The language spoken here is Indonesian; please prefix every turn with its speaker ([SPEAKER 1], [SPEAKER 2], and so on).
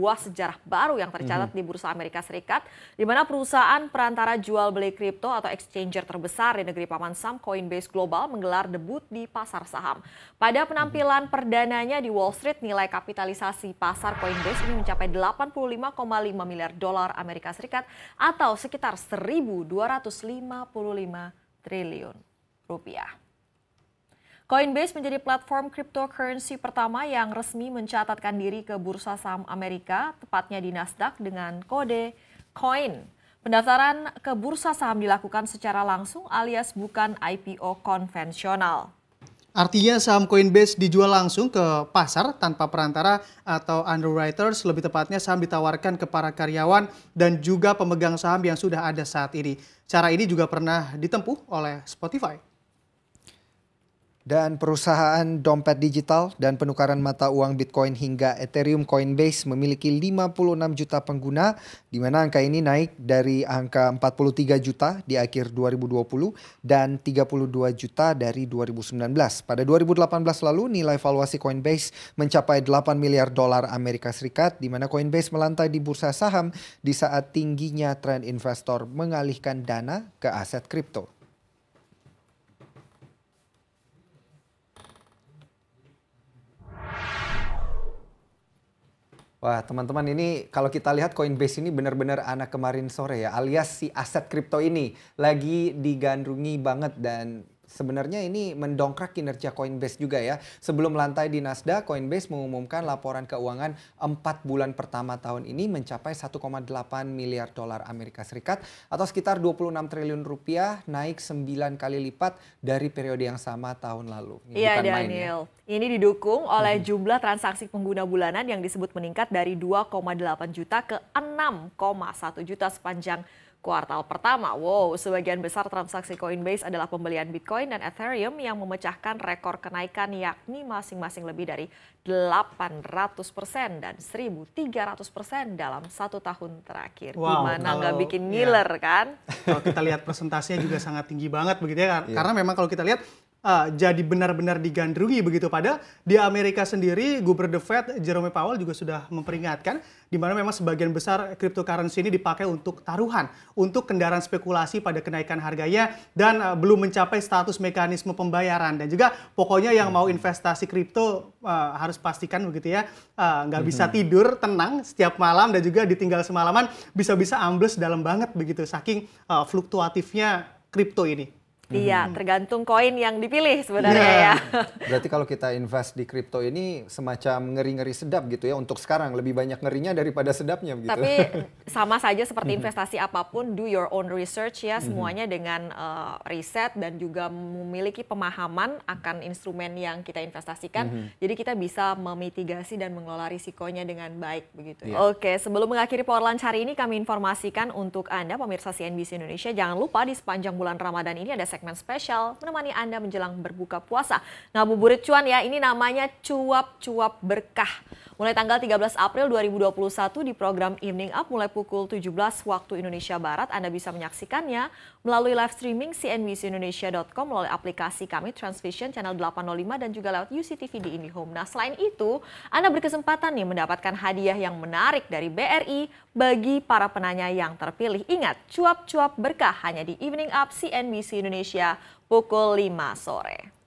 [SPEAKER 1] sebuah sejarah baru yang tercatat mhm. di Bursa Amerika Serikat, di mana perusahaan perantara jual beli kripto atau exchanger terbesar di negeri Paman Sam, Coinbase Global, menggelar debut di pasar saham. Pada penampilan mhm. perdananya di Wall Street, nilai kapitalisasi pasar Coinbase ini mencapai 85,5 miliar dolar Amerika Serikat atau sekitar 1.255 triliun rupiah. Coinbase menjadi platform cryptocurrency pertama yang resmi mencatatkan diri ke bursa saham Amerika, tepatnya di Nasdaq dengan kode COIN. Pendaftaran ke bursa saham dilakukan secara langsung alias bukan IPO konvensional.
[SPEAKER 2] Artinya saham Coinbase dijual langsung ke pasar tanpa perantara atau underwriters, lebih tepatnya saham ditawarkan ke para karyawan dan juga pemegang saham yang sudah ada saat ini. Cara ini juga pernah ditempuh oleh Spotify.
[SPEAKER 3] Dan perusahaan dompet digital dan penukaran mata uang Bitcoin hingga Ethereum Coinbase memiliki 56 juta pengguna, di mana angka ini naik dari angka 43 juta di akhir 2020 dan 32 juta dari 2019. Pada 2018 lalu, nilai valuasi Coinbase mencapai 8 miliar dolar Amerika Serikat, di mana Coinbase melantai di bursa saham di saat tingginya tren investor mengalihkan dana ke aset kripto. Wah, teman-teman ini kalau kita lihat Coinbase ini benar-benar anak kemarin sore ya, alias si aset kripto ini lagi digandrungi banget dan sebenarnya ini mendongkrak kinerja Coinbase juga ya. Sebelum lantai di Nasdaq, Coinbase mengumumkan laporan keuangan 4 bulan pertama tahun ini mencapai 1,8 miliar dolar Amerika Serikat atau sekitar 26 triliun rupiah, naik 9 kali lipat dari periode yang sama tahun lalu. Iya ya. Daniel,
[SPEAKER 1] ya. ini didukung oleh jumlah transaksi pengguna bulanan yang disebut meningkat dari 2,8 juta ke 6,1 juta sepanjang Kuartal pertama, wow, sebagian besar transaksi Coinbase adalah pembelian Bitcoin dan Ethereum yang memecahkan rekor kenaikan yakni masing-masing lebih dari 800% dan 1.300% dalam satu tahun terakhir. Wow, Gimana nggak bikin iya. ngiler ya. kan? Kalau kita
[SPEAKER 2] lihat presentasinya juga sangat tinggi banget begitu ya. Iya. Karena memang kalau kita lihat uh, jadi benar-benar digandrungi begitu. Padahal di Amerika sendiri Gubernur The Fed Jerome Powell juga sudah memperingatkan di mana memang sebagian besar cryptocurrency ini dipakai untuk taruhan, untuk kendaraan spekulasi pada kenaikan harganya dan uh, belum mencapai status mekanisme pembayaran dan juga pokoknya yang mau investasi kripto uh, harus pastikan begitu ya uh, nggak bisa mm-hmm. tidur tenang setiap malam dan juga ditinggal semalaman bisa-bisa ambles dalam banget begitu saking uh,
[SPEAKER 3] fluktuatifnya kripto ini. Iya,
[SPEAKER 1] tergantung koin yang dipilih sebenarnya yeah. ya.
[SPEAKER 3] Berarti kalau kita invest di kripto ini semacam ngeri-ngeri sedap gitu ya untuk sekarang lebih banyak ngerinya daripada sedapnya gitu. Tapi
[SPEAKER 1] sama saja seperti investasi apapun do your own research ya semuanya dengan uh, riset dan juga memiliki pemahaman akan instrumen yang kita investasikan. hmm Jadi kita bisa memitigasi dan mengelola risikonya dengan baik begitu. Yeah. Oke, sebelum mengakhiri Power Lunch hari ini kami informasikan untuk Anda pemirsa CNBC Indonesia jangan lupa di sepanjang bulan Ramadan ini ada segmen spesial menemani Anda menjelang berbuka puasa. Ngabuburit cuan ya, ini namanya cuap-cuap berkah mulai tanggal 13 April 2021 di program Evening Up mulai pukul 17 waktu Indonesia Barat. Anda bisa menyaksikannya melalui live streaming cnbcindonesia.com melalui aplikasi kami Transvision Channel 805 dan juga lewat UCTV di IndiHome. Nah selain itu, Anda berkesempatan nih mendapatkan hadiah yang menarik dari BRI bagi para penanya yang terpilih. Ingat, cuap-cuap berkah hanya di Evening Up CNBC Indonesia pukul 5 sore.